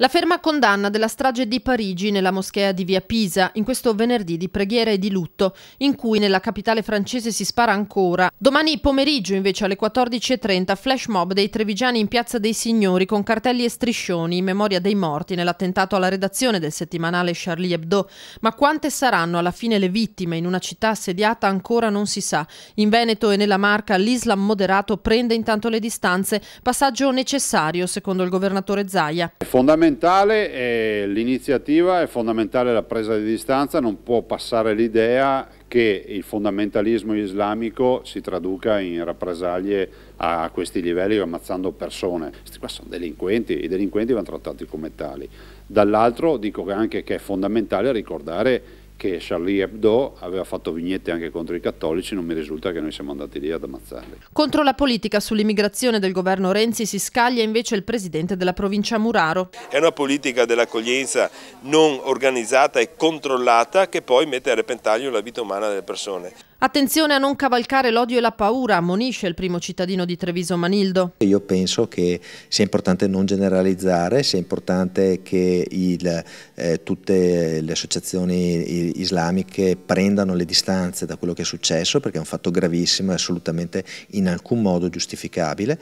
La ferma condanna della strage di Parigi nella moschea di via Pisa, in questo venerdì di preghiera e di lutto, in cui nella capitale francese si spara ancora. Domani pomeriggio invece alle 14.30 flash mob dei trevigiani in piazza dei signori con cartelli e striscioni in memoria dei morti nell'attentato alla redazione del settimanale Charlie Hebdo. Ma quante saranno alla fine le vittime in una città assediata ancora non si sa. In Veneto e nella Marca l'Islam moderato prende intanto le distanze, passaggio necessario secondo il governatore Zaia. Fondament fondamentale eh, l'iniziativa, è fondamentale la presa di distanza, non può passare l'idea che il fondamentalismo islamico si traduca in rappresaglie a questi livelli ammazzando persone. Questi qua sono delinquenti, i delinquenti vanno trattati come tali. Dall'altro dico anche che è fondamentale ricordare che Charlie Hebdo aveva fatto vignette anche contro i cattolici, non mi risulta che noi siamo andati lì ad ammazzarli. Contro la politica sull'immigrazione del governo Renzi si scaglia invece il presidente della provincia Muraro. È una politica dell'accoglienza non organizzata e controllata che poi mette a repentaglio la vita umana delle persone. Attenzione a non cavalcare l'odio e la paura, ammonisce il primo cittadino di Treviso Manildo. Io penso che sia importante non generalizzare, sia importante che il, eh, tutte le associazioni islamiche prendano le distanze da quello che è successo perché è un fatto gravissimo e assolutamente in alcun modo giustificabile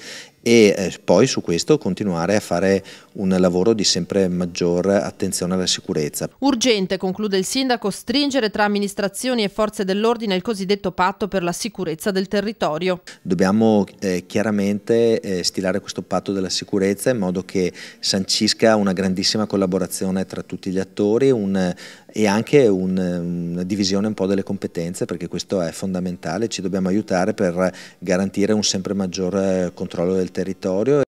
e eh, poi su questo continuare a fare un lavoro di sempre maggior attenzione alla sicurezza. Urgente, conclude il sindaco, stringere tra amministrazioni e forze dell'ordine il cosiddetto patto per la sicurezza del territorio. Dobbiamo eh, chiaramente eh, stilare questo patto della sicurezza in modo che sancisca una grandissima collaborazione tra tutti gli attori, un e anche un, una divisione un po' delle competenze perché questo è fondamentale, ci dobbiamo aiutare per garantire un sempre maggior eh, controllo del territorio.